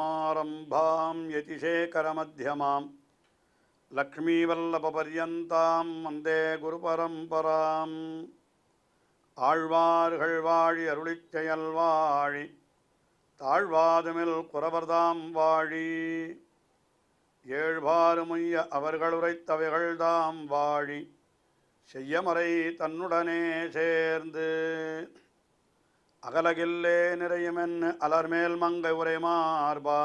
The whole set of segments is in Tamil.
समारम्भां यतिशेखरमध्यमां लक्ष्मीवल्लभपर्यन्तां वन्दे गुरुपरम्पराम् ஆழ்வார்கள் வாழி அருளிச் வாழி தாழ்வாதுமில் குறவர்தாம் வாழி ஏழ்வாறுமைய அவர்கள் வாழி செய்யமறை தன்னுடனே சேர்ந்து அகலகில்லே நிறையுமென் அலர்மேல் மங்கை உரை மார்பா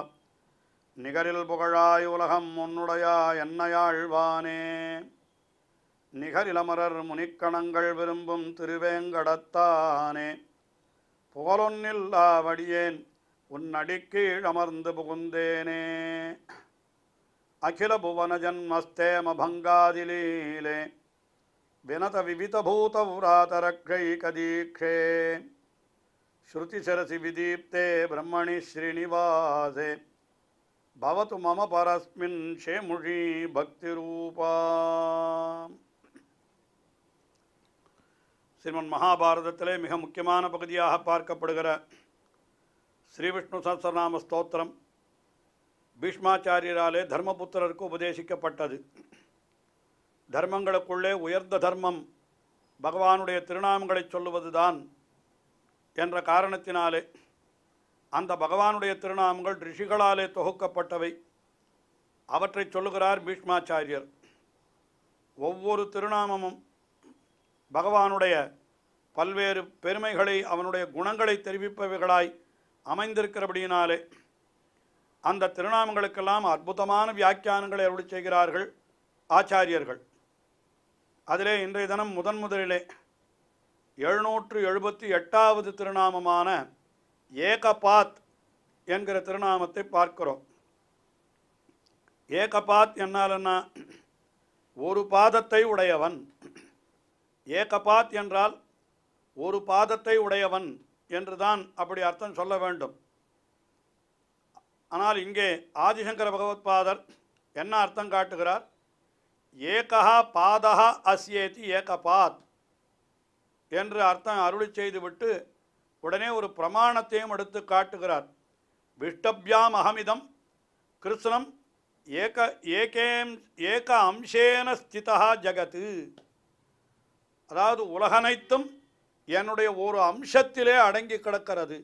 நிகரில் புகழாய் உலகம் உன்னுடையா என்னையாழ்வானே நிகரிலமரர் முனிக்கணங்கள் விரும்பும் திருவேங்கடத்தானே புகழொன்னில்லாவடியேன் உன் அடிக்கீழ் அமர்ந்து புகுந்தேனே அகில புவன ஜன்மஸ்தேம பங்காதிலீலே வினத விவித பூத உராதரக்கை கதீக்ஷேன் श्रुतिसरसि பிரம்மணி ब्रह्मणि பவத்து மம मम ஷேமுழி பக்தி ரூபா ஸ்ரீமன் மகாபாரதத்திலே மிக முக்கியமான பகுதியாக பார்க்கப்படுகிற ஸ்ரீவிஷ்ணு சஹசரநாம ஸ்தோத்திரம் பீஷ்மாச்சாரியராலே தர்மபுத்திரருக்கு உபதேசிக்கப்பட்டது தர்மங்களுக்குள்ளே உயர்ந்த தர்மம் பகவானுடைய திருநாமங்களை சொல்லுவதுதான் என்ற காரணத்தினாலே அந்த பகவானுடைய திருநாமங்கள் ரிஷிகளாலே தொகுக்கப்பட்டவை அவற்றை சொல்லுகிறார் பீஷ்மாச்சாரியர் ஒவ்வொரு திருநாமமும் பகவானுடைய பல்வேறு பெருமைகளை அவனுடைய குணங்களை தெரிவிப்பவைகளாய் அமைந்திருக்கிறபடியினாலே அந்த திருநாமங்களுக்கெல்லாம் அற்புதமான வியாக்கியானங்களை அருள் செய்கிறார்கள் ஆச்சாரியர்கள் அதிலே இன்றைய தினம் முதன் முதலிலே எழுநூற்று எழுபத்தி எட்டாவது திருநாமமான ஏகபாத் என்கிற திருநாமத்தை பார்க்கிறோம் ஏகபாத் என்னாலன்னா ஒரு பாதத்தை உடையவன் ஏகபாத் என்றால் ஒரு பாதத்தை உடையவன் என்று தான் அப்படி அர்த்தம் சொல்ல வேண்டும் ஆனால் இங்கே ஆதிசங்கர பகவத்பாதர் என்ன அர்த்தம் காட்டுகிறார் ஏகா பாதா அஸ்யேதி ஏகபாத் என்று அர்த்தம் அருளி செய்துவிட்டு உடனே ஒரு பிரமாணத்தையும் எடுத்து காட்டுகிறார் விஷ்டபியாம் அகமிதம் கிருஷ்ணம் ஏக ஏகேம் ஏக அம்சேன ஸ்திதா ஜகத்து அதாவது உலகனைத்தும் என்னுடைய ஒரு அம்சத்திலே அடங்கி கிடக்கிறது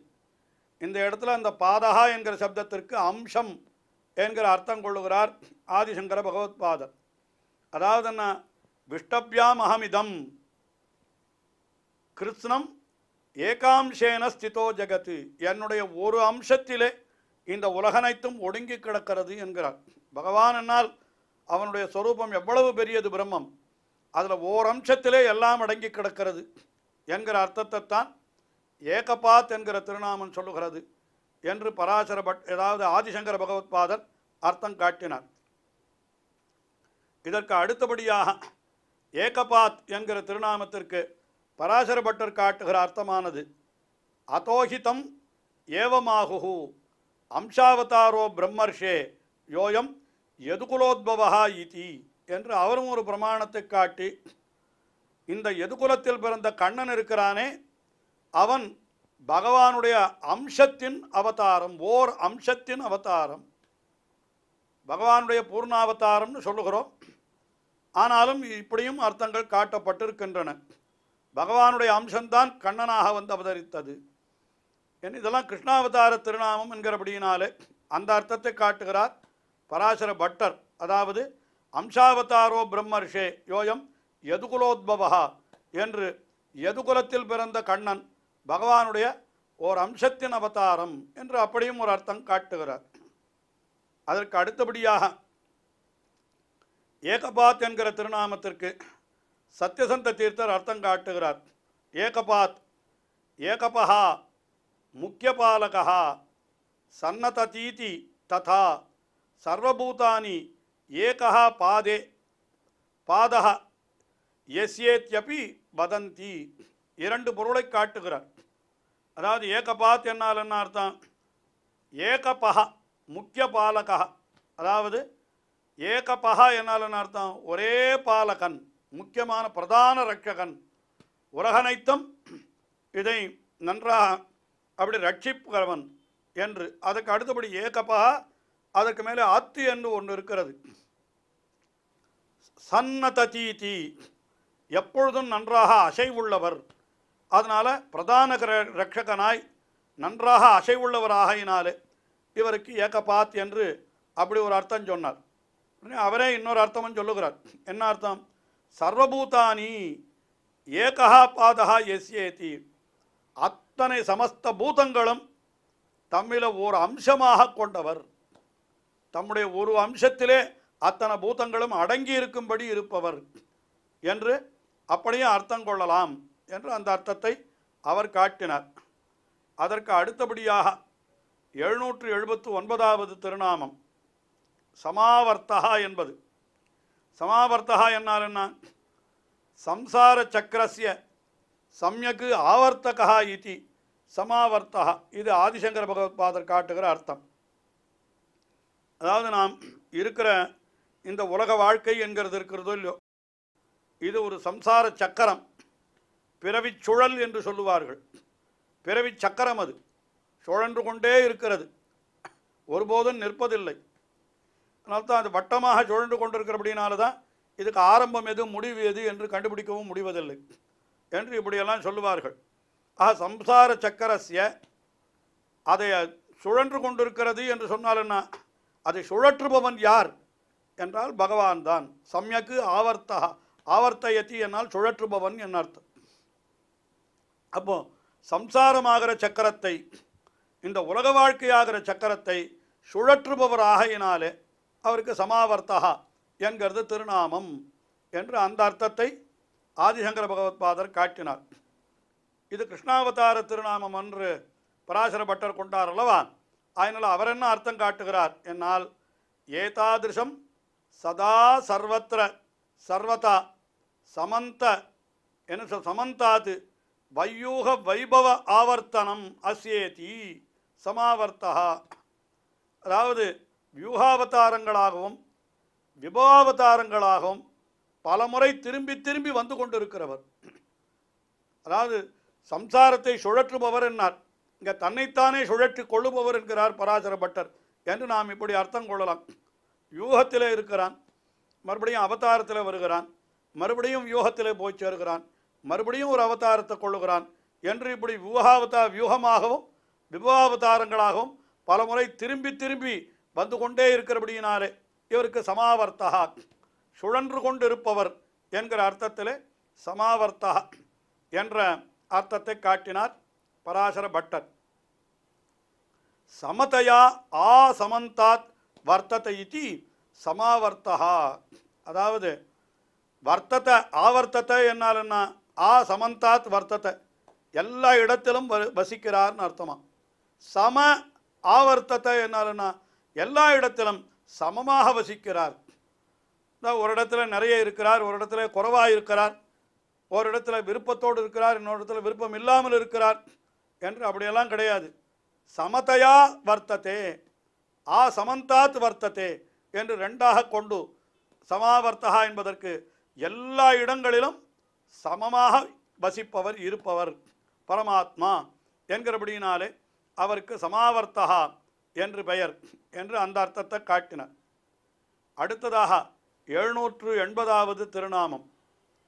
இந்த இடத்துல அந்த பாதகா என்கிற சப்தத்திற்கு அம்சம் என்கிற அர்த்தம் கொள்ளுகிறார் ஆதிசங்கர பகவத் பாதர் அதாவது என்ன விஷ்டபியாம் அகமிதம் கிருஷ்ணம் ஏகாம்சேன ஸ்திதோ ஜெகத்து என்னுடைய ஒரு அம்சத்திலே இந்த உலகனைத்தும் ஒடுங்கி கிடக்கிறது என்கிறார் பகவான் என்னால் அவனுடைய சொரூபம் எவ்வளவு பெரியது பிரம்மம் அதில் ஓர் அம்சத்திலே எல்லாம் அடங்கி கிடக்கிறது என்கிற அர்த்தத்தை தான் ஏகபாத் என்கிற திருநாமம் சொல்லுகிறது என்று பராசர பட் ஏதாவது ஆதிசங்கர பகவத்பாதர் அர்த்தம் காட்டினார் இதற்கு அடுத்தபடியாக ஏகபாத் என்கிற திருநாமத்திற்கு பராசர பட்டர் காட்டுகிற அர்த்தமானது அதோஹிதம் ஏவமாகு அம்சாவதாரோ பிரம்மர்ஷே யோயம் எதுகுலோத்பவா இதி என்று அவரும் ஒரு பிரமாணத்தை காட்டி இந்த எதுகுலத்தில் பிறந்த கண்ணன் இருக்கிறானே அவன் பகவானுடைய அம்சத்தின் அவதாரம் ஓர் அம்சத்தின் அவதாரம் பகவானுடைய பூர்ணாவதாரம்னு சொல்லுகிறோம் ஆனாலும் இப்படியும் அர்த்தங்கள் காட்டப்பட்டிருக்கின்றன பகவானுடைய அம்சம்தான் கண்ணனாக வந்து அவதரித்தது என் இதெல்லாம் கிருஷ்ணாவதார திருநாமம் என்கிறபடியினாலே அந்த அர்த்தத்தை காட்டுகிறார் பராசர பட்டர் அதாவது அம்சாவதாரோ பிரம்மர்ஷே யோயம் எதுகுலோத்பவா என்று எதுகுலத்தில் பிறந்த கண்ணன் பகவானுடைய ஓர் அம்சத்தின் அவதாரம் என்று அப்படியும் ஒரு அர்த்தம் காட்டுகிறார் அதற்கு அடுத்தபடியாக ஏகபாத் என்கிற திருநாமத்திற்கு சத்யசந்த தீர்த்தர் அர்த்தம் காட்டுகிறார் ஏகபாத் ஏகபா முக்கியபாலகா சன்னததீதி ததா சர்வபூதானி ஏகா பாதே பாதக எஸ்ஏத்யபி வதந்தி இரண்டு பொருளை காட்டுகிறார் அதாவது ஏகபாத் என்னால் என்ன அர்த்தம் ஏகபா முக்கிய பாலகா அதாவது ஏகபா என்னால் என்ன அர்த்தம் ஒரே பாலகன் முக்கியமான பிரதான ரட்சகன் உரகனைத்தம் இதை நன்றாக அப்படி ரட்சிப்புகிறவன் என்று அதுக்கு அடுத்தபடி ஏகப்பா அதுக்கு மேலே அத்து என்று ஒன்று இருக்கிறது சன்னதீதி எப்பொழுதும் நன்றாக அசைவுள்ளவர் அதனால் பிரதான ரட்சகனாய் நன்றாக அசைவுள்ளவராகினாலே இவருக்கு ஏகபாத் என்று அப்படி ஒரு அர்த்தம் சொன்னார் அவரே இன்னொரு அர்த்தமும் சொல்லுகிறார் என்ன அர்த்தம் சர்வபூதானி ஏகா பாதா எஸ்ஏதி அத்தனை சமஸ்த பூதங்களும் தம்மில ஒரு அம்சமாக கொண்டவர் தம்முடைய ஒரு அம்சத்திலே அத்தனை பூதங்களும் அடங்கி இருக்கும்படி இருப்பவர் என்று அப்படியே அர்த்தம் கொள்ளலாம் என்று அந்த அர்த்தத்தை அவர் காட்டினார் அதற்கு அடுத்தபடியாக எழுநூற்று எழுபத்து ஒன்பதாவது திருநாமம் சமாவர்த்தகா என்பது சமாவர்த்தகா என்ன சம்சார சக்கரஸ்ய சமயக்கு ஆவர்த்தகா இது சமாவர்த்தகா இது ஆதிசங்கர பகவத்பாதர் காட்டுகிற அர்த்தம் அதாவது நாம் இருக்கிற இந்த உலக வாழ்க்கை என்கிறது இருக்கிறதோ இல்லையோ இது ஒரு சம்சார சக்கரம் பிறவி சுழல் என்று சொல்லுவார்கள் பிறவி சக்கரம் அது சுழன்று கொண்டே இருக்கிறது ஒருபோதும் நிற்பதில்லை அதனால தான் அது வட்டமாக சுழன்று கொண்டிருக்கிறபடினால தான் இதுக்கு ஆரம்பம் எது முடிவு எது என்று கண்டுபிடிக்கவும் முடிவதில்லை என்று இப்படியெல்லாம் சொல்லுவார்கள் ஆக சம்சார சக்கரஸ்ய அதை சுழன்று கொண்டிருக்கிறது என்று சொன்னால் என்ன அதை சுழற்றுபவன் யார் என்றால் பகவான் தான் சம்யக்கு ஆவர்த்தா ஆவர்த்தயத்தி என்னால் சுழற்றுபவன் என் அர்த்தம் அப்போ சம்சாரமாகிற சக்கரத்தை இந்த உலக வாழ்க்கையாகிற சக்கரத்தை சுழற்றுபவர் என்னாலே அவருக்கு சமாவர்த்தகா என்கிறது திருநாமம் என்று அந்த அர்த்தத்தை ஆதிசங்கர பகவத்பாதர் காட்டினார் இது கிருஷ்ணாவதார திருநாமம் என்று பராசர பட்டர் கொண்டார் அல்லவா அதனால் அவர் என்ன அர்த்தம் காட்டுகிறார் என்னால் ஏதாதிருஷம் சதா சர்வத்திர சர்வதா சமந்த என்ன சமந்தாது வையூக வைபவ ஆவர்த்தனம் அசேதி சமாவர்த்தகா அதாவது வியூகாவதாரங்களாகவும் விபவாவதாரங்களாகவும் பல முறை திரும்பி திரும்பி வந்து கொண்டிருக்கிறவர் அதாவது சம்சாரத்தை சுழற்றுபவர் என்னார் இங்கே தன்னைத்தானே சுழற்றி கொள்ளுபவர் என்கிறார் பராசர பட்டர் என்று நாம் இப்படி அர்த்தம் கொள்ளலாம் யூகத்தில் இருக்கிறான் மறுபடியும் அவதாரத்தில் வருகிறான் மறுபடியும் வியூகத்தில் போய் சேர்கிறான் மறுபடியும் ஒரு அவதாரத்தை கொள்ளுகிறான் என்று இப்படி வியூகாவதா வியூகமாகவும் விபவாவதாரங்களாகவும் பல முறை திரும்பி திரும்பி வந்து கொண்டே இருக்கிறபடியினாலே இவருக்கு சமாவர்த்தகா சுழன்று கொண்டு இருப்பவர் என்கிற அர்த்தத்தில் சமாவர்த்தா என்ற அர்த்தத்தை காட்டினார் பராசர பட்டர் சமதையா ஆ சமந்தாத் வர்த்தத்தை இத்தி சமாவர்த்தகா அதாவது வர்த்தத்தை ஆவர்த்தத்தை என்னாலன்னா ஆ சமந்தாத் வர்த்தத்தை எல்லா இடத்திலும் வசிக்கிறார்னு அர்த்தமா சம ஆவர்த்தத்தை என்னாலன்னா எல்லா இடத்திலும் சமமாக வசிக்கிறார் ஒரு இடத்துல நிறைய இருக்கிறார் ஒரு இடத்துல குறைவாக இருக்கிறார் ஒரு இடத்துல விருப்பத்தோடு இருக்கிறார் இன்னொரு இடத்துல விருப்பம் இல்லாமல் இருக்கிறார் என்று அப்படியெல்லாம் கிடையாது சமதையா வர்த்ததே ஆ சமந்தாத் வர்த்ததே என்று ரெண்டாக கொண்டு சமாவர்த்தகா என்பதற்கு எல்லா இடங்களிலும் சமமாக வசிப்பவர் இருப்பவர் பரமாத்மா என்கிறபடியினாலே அவருக்கு சமாவர்த்தகா என்று பெயர் என்று அந்த அர்த்தத்தை காட்டினார் அடுத்ததாக எழுநூற்று எண்பதாவது திருநாமம்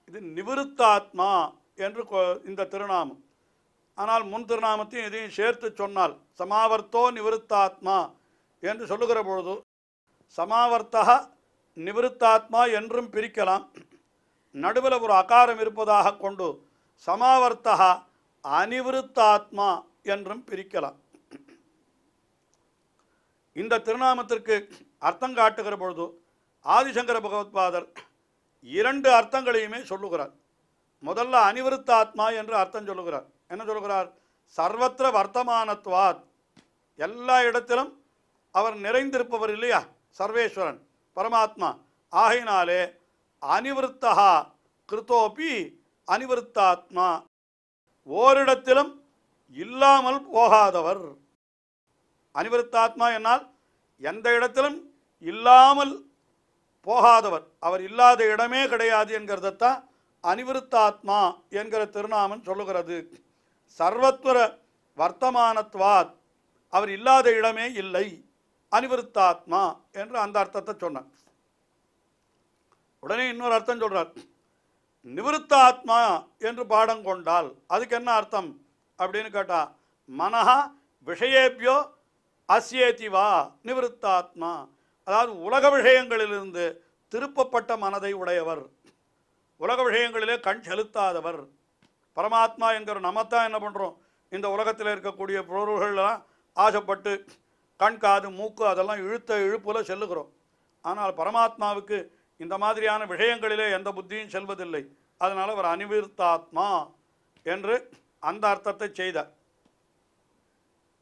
இது நிவிருத்தாத்மா என்று இந்த திருநாமம் ஆனால் முன் திருநாமத்தையும் இதையும் சேர்த்து சொன்னால் சமாவர்த்தோ நிவிருத்தாத்மா என்று சொல்லுகிற பொழுது சமாவர்த்தா நிவிருத்தாத்மா என்றும் பிரிக்கலாம் நடுவில் ஒரு அகாரம் இருப்பதாக கொண்டு சமாவர்த்தா அனிவிருத்தாத்மா என்றும் பிரிக்கலாம் இந்த திருநாமத்திற்கு அர்த்தம் காட்டுகிற பொழுது ஆதிசங்கர பகவத்பாதர் இரண்டு அர்த்தங்களையுமே சொல்லுகிறார் முதல்ல அனிவருத்த ஆத்மா என்று அர்த்தம் சொல்லுகிறார் என்ன சொல்லுகிறார் சர்வத்திர வர்த்தமானத்வாத் எல்லா இடத்திலும் அவர் நிறைந்திருப்பவர் இல்லையா சர்வேஸ்வரன் பரமாத்மா ஆகையினாலே அனிவருத்தா கிருத்தோப்பி அனிவருத்தாத்மா ஓரிடத்திலும் இல்லாமல் போகாதவர் அனிவருத்தாத்மா என்னால் எந்த இடத்திலும் இல்லாமல் போகாதவர் அவர் இல்லாத இடமே கிடையாது என்கிறதத்தான் அனிவருத்தாத்மா என்கிற திருநாமன் சொல்லுகிறது சர்வத்வர வர்த்தமானத்வாத் அவர் இல்லாத இடமே இல்லை அனிவருத்தாத்மா என்று அந்த அர்த்தத்தை சொன்னார் உடனே இன்னொரு அர்த்தம் சொல்கிறார் நிவிருத்தாத்மா என்று பாடம் கொண்டால் அதுக்கு என்ன அர்த்தம் அப்படின்னு கேட்டால் மனஹா விஷயேபியோ அசியேதிவா வா நிவృత్తాத்மா அதாவது உலக விஷயங்களிலிருந்து திருப்பப்பட்ட மனதை உடையவர் உலக விஷயங்களிலே கண் செலுத்தாதவர் பரமாத்மா என்கிற நம்ம தான் என்ன பண்ணுறோம் இந்த உலகத்தில் இருக்கக்கூடிய பொருள்கள்லாம் ஆசைப்பட்டு கண் காது மூக்கு அதெல்லாம் இழுத்த இழுப்பில் செல்லுகிறோம் ஆனால் பரமாத்மாவுக்கு இந்த மாதிரியான விஷயங்களிலே எந்த புத்தியும் செல்வதில்லை அதனால் அவர் அனிவிர்த்தாத்மா என்று அந்த அர்த்தத்தை செய்தார்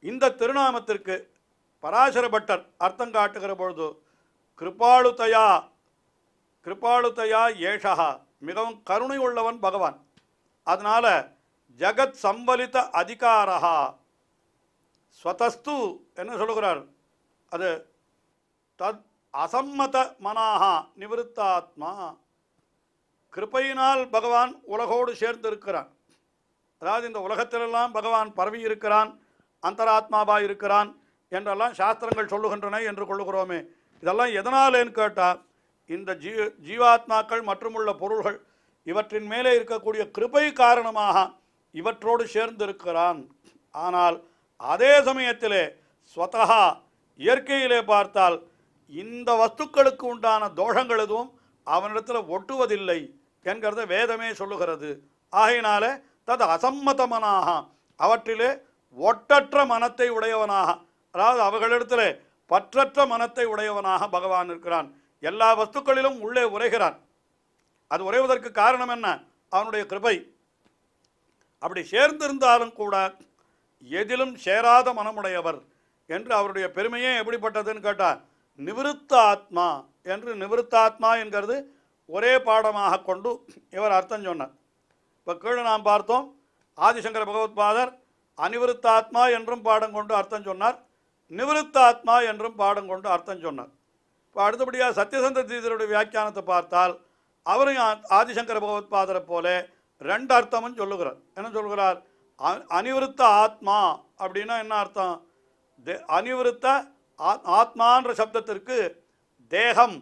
இந்த திருநாமத்திற்கு பராசர பட்டர் அர்த்தம் காட்டுகிற பொழுது கிருபாளுதையா கிருபாளுதையா ஏஷகா மிகவும் கருணை உள்ளவன் பகவான் அதனால் ஜகத் சம்பலித்த அதிகாரா ஸ்வதஸ்து என்ன சொல்கிறார் அது தத் அசம்மத மனாகா நிவிருத்தாத்மா கிருப்பையினால் பகவான் உலகோடு சேர்ந்திருக்கிறான் அதாவது இந்த உலகத்திலெல்லாம் பகவான் பரவி இருக்கிறான் அந்தராத்மாவாக இருக்கிறான் என்றெல்லாம் சாஸ்திரங்கள் சொல்லுகின்றன என்று கொள்ளுகிறோமே இதெல்லாம் எதனாலேன்னு கேட்டால் இந்த ஜீ ஜீவாத்மாக்கள் மற்றும் உள்ள பொருள்கள் இவற்றின் மேலே இருக்கக்கூடிய கிருபை காரணமாக இவற்றோடு சேர்ந்திருக்கிறான் ஆனால் அதே சமயத்திலே ஸ்வதா இயற்கையிலே பார்த்தால் இந்த வஸ்துக்களுக்கு உண்டான தோஷங்கள் எதுவும் அவனிடத்தில் ஒட்டுவதில்லை என்கிறத வேதமே சொல்லுகிறது ஆகையினாலே தது அசம்மதமனாக அவற்றிலே ஒட்டற்ற மனத்தை உடையவனாக அதாவது அவர்களிடத்தில் பற்றற்ற மனத்தை உடையவனாக பகவான் இருக்கிறான் எல்லா வஸ்துக்களிலும் உள்ளே உரைகிறான் அது உரைவதற்கு காரணம் என்ன அவனுடைய கிருபை அப்படி சேர்ந்திருந்தாலும் கூட எதிலும் சேராத மனமுடையவர் என்று அவருடைய பெருமையே எப்படிப்பட்டதுன்னு கேட்டால் நிவிருத்த ஆத்மா என்று நிவிருத்த ஆத்மா என்கிறது ஒரே பாடமாக கொண்டு இவர் அர்த்தம் சொன்னார் இப்போ கீழே நாம் பார்த்தோம் ஆதிசங்கர பகவத்பாதர் ஆத்மா என்றும் பாடம் கொண்டு அர்த்தம் சொன்னார் நிவிருத்த ஆத்மா என்றும் பாடம் கொண்டு அர்த்தம் சொன்னார் இப்போ அடுத்தபடியாக சத்யசந்த தீதருடைய வியாக்கியானத்தை பார்த்தால் அவரும் ஆதிசங்கர பகவத் பாதரை போல ரெண்டு அர்த்தமும் சொல்லுகிறார் என்ன சொல்கிறார் அனிவிருத்த ஆத்மா அப்படின்னா என்ன அர்த்தம் தே அனிவிருத்த ஆத்மான்ற சப்தத்திற்கு தேகம்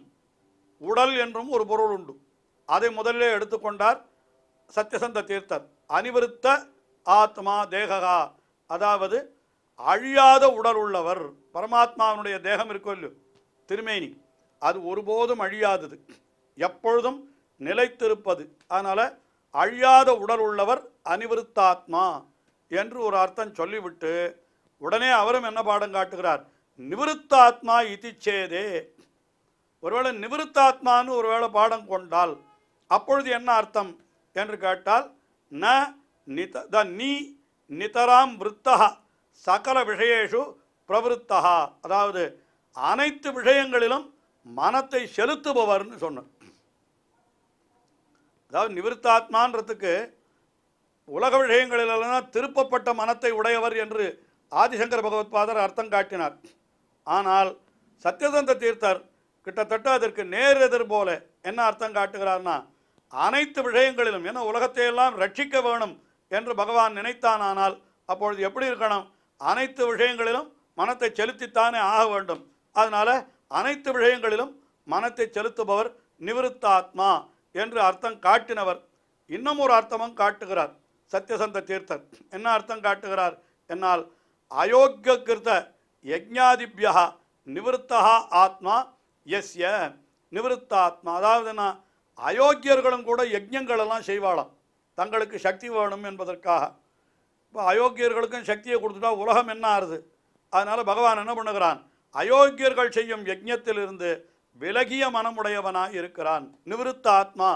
உடல் என்றும் ஒரு பொருள் உண்டு அதை முதலிலே எடுத்துக்கொண்டார் சத்யசந்த தீர்த்தர் அனிவிருத்த ஆத்மா தேககா அதாவது அழியாத உடல் உள்ளவர் பரமாத்மாவினுடைய தேகம் இருக்கோ இல்லையோ திருமேனி அது ஒருபோதும் அழியாதது எப்பொழுதும் நிலைத்திருப்பது அதனால் அழியாத உடல் உள்ளவர் அனிவருத்தாத்மா என்று ஒரு அர்த்தம் சொல்லிவிட்டு உடனே அவரும் என்ன பாடம் காட்டுகிறார் நிவிருத்தாத்மா இதிச்சேதே சேதே ஒருவேளை நிவிருத்தாத்மான்னு ஒருவேளை பாடம் கொண்டால் அப்பொழுது என்ன அர்த்தம் என்று கேட்டால் ந நித த நீ நிதராம் விற்த்தகா சகல விஷயேஷு பிரவருத்தா அதாவது அனைத்து விஷயங்களிலும் மனத்தை செலுத்துபவர்னு சொன்னார் அதாவது நிவிற்த்தாத்மான்றதுக்கு உலக விஷயங்களிலெல்லாம் திருப்பப்பட்ட மனத்தை உடையவர் என்று ஆதிசங்கர பகவத்பாதர் அர்த்தம் காட்டினார் ஆனால் சத்யதந்த தீர்த்தர் கிட்டத்தட்ட அதற்கு நேர் எதிர் போல என்ன அர்த்தம் காட்டுகிறார்னா அனைத்து விஷயங்களிலும் ஏன்னா உலகத்தையெல்லாம் ரட்சிக்க வேணும் என்று பகவான் நினைத்தானால் அப்பொழுது எப்படி இருக்கணும் அனைத்து விஷயங்களிலும் மனத்தை செலுத்தித்தானே ஆக வேண்டும் அதனால் அனைத்து விஷயங்களிலும் மனத்தை செலுத்துபவர் நிவிருத்தாத்மா என்று அர்த்தம் காட்டினவர் இன்னும் ஒரு அர்த்தமும் காட்டுகிறார் சத்யசந்த தீர்த்தர் என்ன அர்த்தம் காட்டுகிறார் என்னால் அயோக்கிய கிருத்த யஜ்ஞாதிபியா நிவிருத்தா ஆத்மா எஸ்ய நிவிருத்தாத்மா அதாவது என்ன அயோக்கியர்களும் கூட யஜ்யங்களெல்லாம் செய்வாளாம் தங்களுக்கு சக்தி வேணும் என்பதற்காக இப்போ அயோக்கியர்களுக்கும் சக்தியை கொடுத்துட்டா உலகம் என்ன ஆறுது அதனால் பகவான் என்ன பண்ணுகிறான் அயோக்கியர்கள் செய்யும் யஜ்யத்திலிருந்து விலகிய மனமுடையவனாக இருக்கிறான் நிவிருத்த ஆத்மா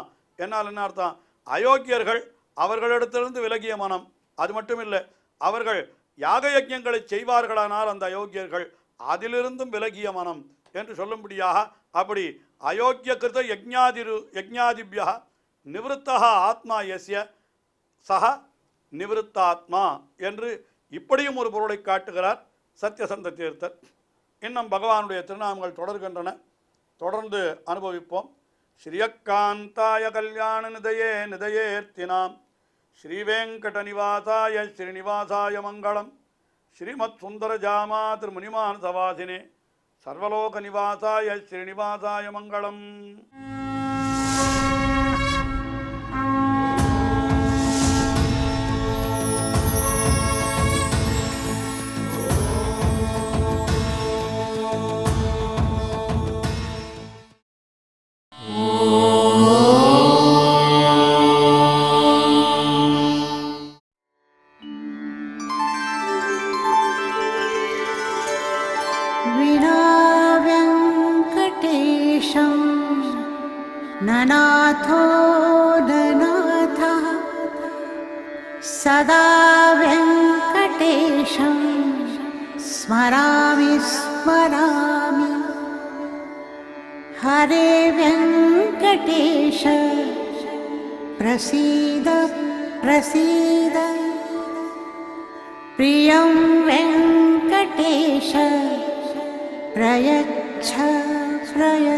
என்னால் என்ன அர்த்தம் அயோக்கியர்கள் அவர்களிடத்திலிருந்து விலகிய மனம் அது மட்டும் இல்லை அவர்கள் யாக யஜ்யங்களை செய்வார்களானால் அந்த அயோக்கியர்கள் அதிலிருந்தும் விலகிய மனம் என்று சொல்லும்படியாக அப்படி அயோக்கிய கிருத யஜ்ஞாதிரு யஜ்ஞாதிபியா நிவத்த ஆத்மா எஸ்ய சக நிவத்தாத்மா என்று இப்படியும் ஒரு பொருளை காட்டுகிறார் சத்யசந்த தீர்த்தர் இன்னும் பகவானுடைய திருநாமங்கள் தொடர்கின்றன தொடர்ந்து அனுபவிப்போம் ஸ்ரீயக்காந்தாய கல்யாண நிதையே நிதையேர்த்தினாம் ஸ்ரீவேங்கட நிவாசாய ஸ்ரீநிவாசாய மங்களம் ஸ்ரீமத் சுந்தர ஜாமா திருமுனிமான் சவாசினே சர்வலோக நிவாசாய ஸ்ரீநிவாசாய மங்களம் सदा वेङ्कटेशं स्मरामि स्मरामि हरे वेङ्कटेश प्रसीद प्रसीद प्रियं वेङ्कटेश प्रयच्छ प्रय